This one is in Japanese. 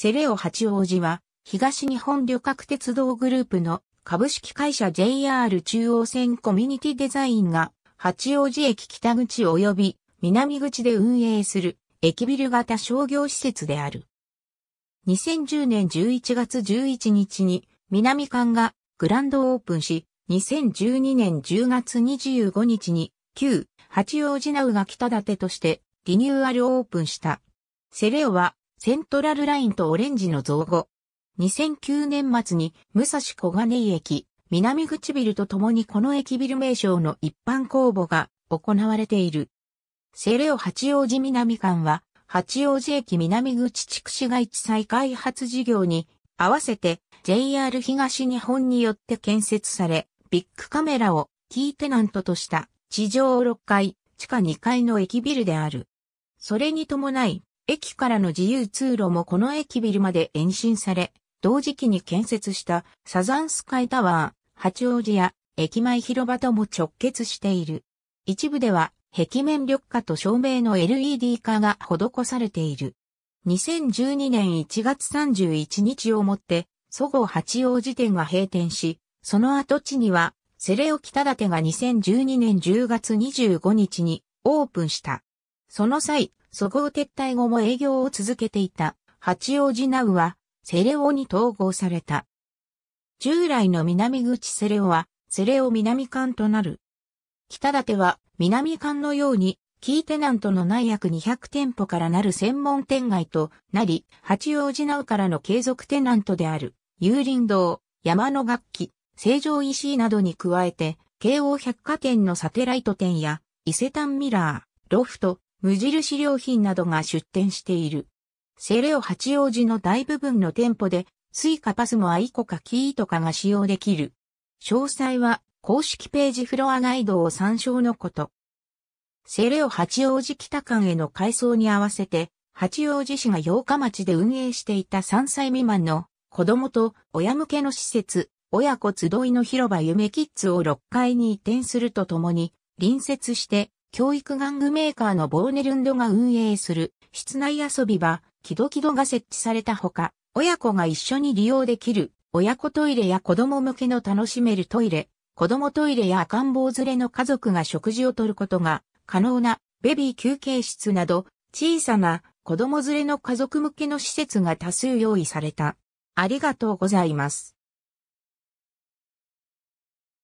セレオ八王子は、東日本旅客鉄道グループの株式会社 JR 中央線コミュニティデザインが、八王子駅北口及び南口で運営する駅ビル型商業施設である。2010年11月11日に南館がグランドオープンし、2012年10月25日に旧八王子ナウが北立てとしてリニューアルオープンした。セレオはセントラルラインとオレンジの造語。2009年末に武蔵小金井駅、南口ビとともにこの駅ビル名称の一般公募が行われている。セレオ八王子南館は、八王子駅南口地区市街地再開発事業に合わせて JR 東日本によって建設され、ビッグカメラをキーテナントとした地上6階、地下2階の駅ビルである。それに伴い、駅からの自由通路もこの駅ビルまで延伸され、同時期に建設したサザンスカイタワー、八王子や駅前広場とも直結している。一部では壁面緑化と照明の LED 化が施されている。2012年1月31日をもって、そごう八王子店が閉店し、その跡地には、セレオ北立が2012年10月25日にオープンした。その際、そごう撤退後も営業を続けていた八王子ナウはセレオに統合された。従来の南口セレオはセレオ南館となる。北立は南館のようにキーテナントのない約200店舗からなる専門店街となり、八王子ナウからの継続テナントである、有林堂、山の楽器、成城石井などに加えて、京王百貨店のサテライト店や、伊勢丹ミラー、ロフト、無印良品などが出店している。セレオ八王子の大部分の店舗で、スイカパスもアイコかキーとかが使用できる。詳細は公式ページフロアガイドを参照のこと。セレオ八王子北館への改装に合わせて、八王子市が八日町で運営していた3歳未満の子供と親向けの施設、親子集いの広場夢キッズを6階に移転するとともに、隣接して教育玩具メーカーのボーネルンドが運営する室内遊び場、キドキドが設置されたほか、親子が一緒に利用できる親子トイレや子供向けの楽しめるトイレ、子供トイレや赤ん坊連れの家族が食事をとることが可能なベビー休憩室など小さな子供連れの家族向けの施設が多数用意された。ありがとうございます。